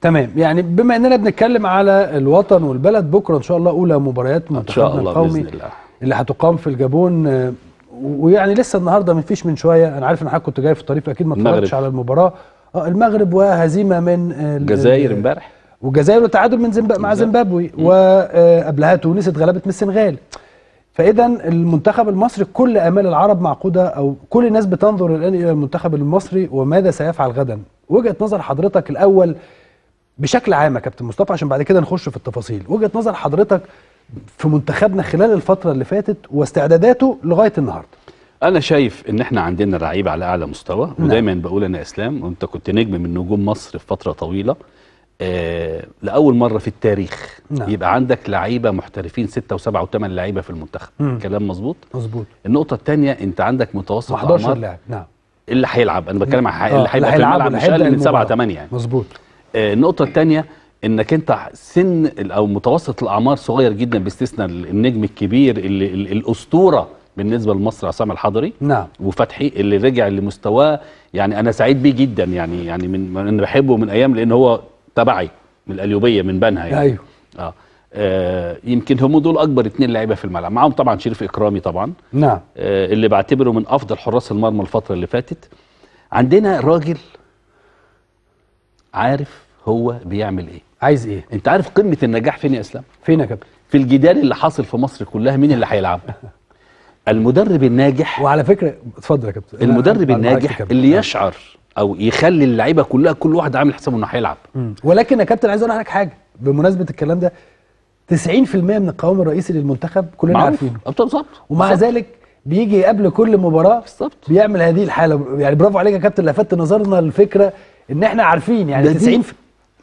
تمام يعني بما اننا بنتكلم على الوطن والبلد بكره ان شاء الله اولى مباريات منتخبنا القومي اللي هتقام في الجابون ويعني لسه النهارده ما فيش من شويه انا عارف ان حضرتك كنت جاي في الطريق اكيد ما اتفرجتش على المباراه اه المغرب وهزيمه من الجزائر امبارح والجزائر وتعادل من زيمبابوي مع زيمبابوي وقبلها تونس اتغلبت من السنغال فاذا المنتخب المصري كل امال العرب معقوده او كل الناس بتنظر الان الى المنتخب المصري وماذا سيفعل غدا وجهه نظر حضرتك الاول بشكل عام يا كابتن مصطفى عشان بعد كده نخش في التفاصيل وجهه نظر حضرتك في منتخبنا خلال الفتره اللي فاتت واستعداداته لغايه النهارده انا شايف ان احنا عندنا لعيبه على اعلى مستوى نعم. ودايما بقول انا اسلام وانت كنت نجم من نجوم مصر في فتره طويله آه لاول مره في التاريخ نعم. يبقى عندك لعيبه محترفين ستة وسبعة وثمان لعيبه في المنتخب مم. كلام مظبوط مظبوط النقطه الثانيه انت عندك متوسط 11 لاعب نعم اللي هيلعب انا بتكلم عن اللي آه، هيلعب في الملعب مش اقل من 7 8 يعني مظبوط آه، النقطه الثانيه انك انت سن او متوسط الاعمار صغير جدا باستثناء النجم الكبير اللي الاسطوره بالنسبه لمصر عصام الحضري نعم وفتحي اللي رجع لمستواه يعني انا سعيد بيه جدا يعني يعني من انا بحبه من ايام لان هو تبعي من القليوبيه من بنها يعني ايوه اه, آه يمكن هم دول اكبر اثنين لعيبه في الملعب معاهم طبعا شريف اكرامي طبعا نعم آه اللي بعتبره من افضل حراس المرمى الفتره اللي فاتت عندنا راجل عارف هو بيعمل ايه عايز ايه انت عارف قمه النجاح فين يا اسلام فين يا كابتن في الجدال اللي حاصل في مصر كلها مين اللي هيلعب المدرب الناجح وعلى فكره اتفضل يا كابتن المدرب الناجح اللي يشعر او يخلي اللعيبه كلها كل واحد عامل حسابه انه هيلعب ولكن يا كابتن عايز اقول لك حاجه بمناسبه الكلام ده 90% من القوام الرئيسي للمنتخب كلنا عارفينه بالظبط ومع بالزبط. ذلك بيجي قبل كل مباراه بالظبط بيعمل هذه الحاله يعني برافو عليك يا كابتن لفت نظرنا الفكره ان احنا عارفين يعني 90 في...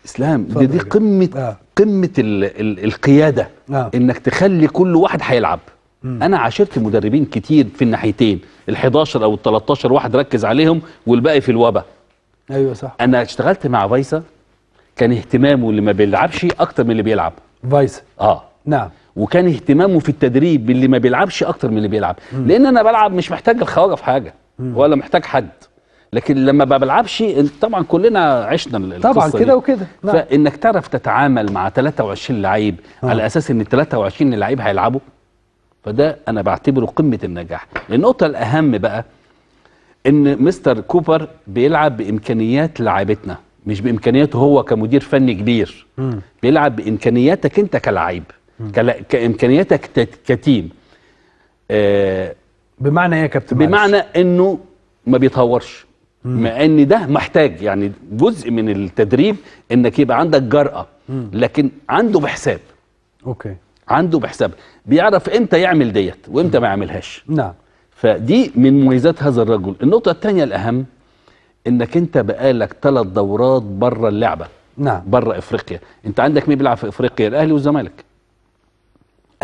اسلام دي, دي قمه آه. قمه الـ الـ القياده آه. انك تخلي كل واحد هيلعب انا عاشرت مدربين كتير في الناحيتين ال11 او ال13 واحد ركز عليهم والباقي في الوبا ايوه صح انا اشتغلت مع فايسا كان اهتمامه اللي ما بيلعبش اكتر من اللي بيلعب فايسا اه نعم وكان اهتمامه في التدريب باللي ما بيلعبش اكتر من اللي بيلعب مم. لان انا بلعب مش محتاج الخواجه في حاجه مم. ولا محتاج حد لكن لما ما بلعبش طبعا كلنا عشنا طبعا كده وكده نعم. فانك تعرف تتعامل مع 23 لعيب آه. على اساس ان 23 لعيب هيلعبوا فده انا بعتبره قمه النجاح النقطه الاهم بقى ان مستر كوبر بيلعب بامكانيات لعيبتنا مش بامكانياته هو كمدير فني كبير م. بيلعب بامكانياتك انت كلعيب كامكانياتك كتيم آه بمعنى ايه يا كابتن بمعنى انه ما بيتهورش مع ان ده محتاج يعني جزء من التدريب انك يبقى عندك جرأة لكن عنده بحساب اوكي عنده بحساب بيعرف امتى يعمل ديت وامتى ما يعملهاش نعم فدي من مميزات هذا الرجل النقطة الثانية الأهم انك انت بقالك ثلاث دورات بره اللعبة نعم بره افريقيا انت عندك مين بيلعب في افريقيا الاهلي والزمالك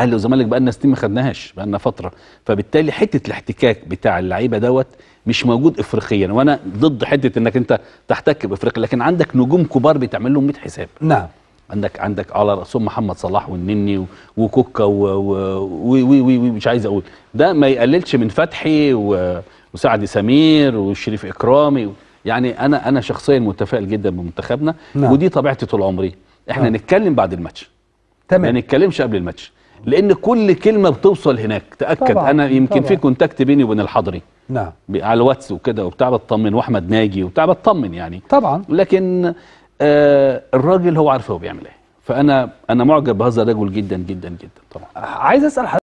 اهلي والزمالك بقى لنا سنين ما خدناهاش بقى لنا فتره فبالتالي حته الاحتكاك بتاع اللعيبه دوت مش موجود افريقيا وانا ضد حته انك انت تحتك بافريقيا لكن عندك نجوم كبار بتعمل لهم 100 حساب نعم عندك عندك على راسهم محمد صلاح والنني وكوكا و و و ومش عايز اقول ده ما يقللش من فتحي وسعد سمير وشريف اكرامي يعني انا انا شخصيا متفائل جدا بمنتخبنا نعم. ودي طبيعتي طول عمري احنا نعم. نتكلم بعد الماتش تمام ما نتكلمش قبل الماتش لان كل كلمه بتوصل هناك تاكد طبعا. انا يمكن طبعا. في كونتاكت بيني وبين الحضري نعم على الواتس وكده وبتاع بطمن واحمد ناجي وبتاع بطمن يعني طبعا لكن آه الراجل هو عارف هو بيعمل ايه فانا انا معجب بهذا الرجل جدا جدا جدا طبعا عايز اسال